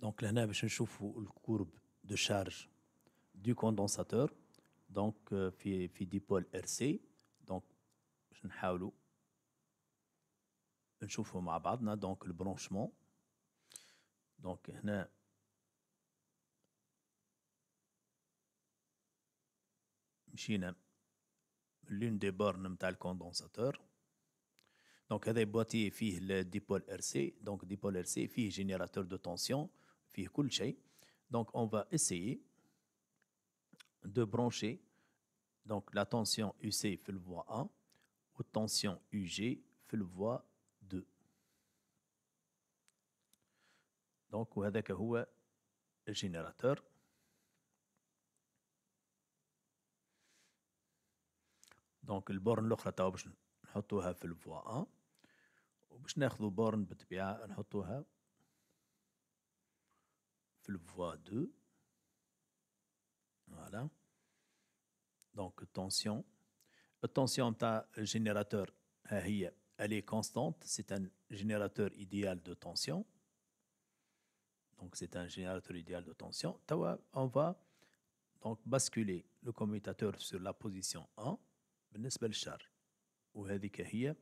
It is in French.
donc là, nous montrer la courbe de charge du condensateur, donc a euh, un dipôle RC. Donc, je vais le branchement. Donc, là, machine l'une des bornes du condensateur donc il y a des boîtiers qui le dipôle RC donc dipôle RC un générateur de tension فيه كل شيء دونك اون اسيي دو برونشي دونك لا تونسيون يو سي في الفوا 1 يو جي في الفوا 2 دونك وهذاك هو الجينيراتور دونك البورن الاخرى تاو باش نحطوها في الفوا 1 وباش ناخذ بورن بالطبيعه نحطوها le voie 2. Voilà. Donc, tension. tension ta générateur, euh, elle est constante. C'est un générateur idéal de tension. Donc, c'est un générateur idéal de tension. On va donc basculer le commutateur sur la position 1 بالنسبة ou هي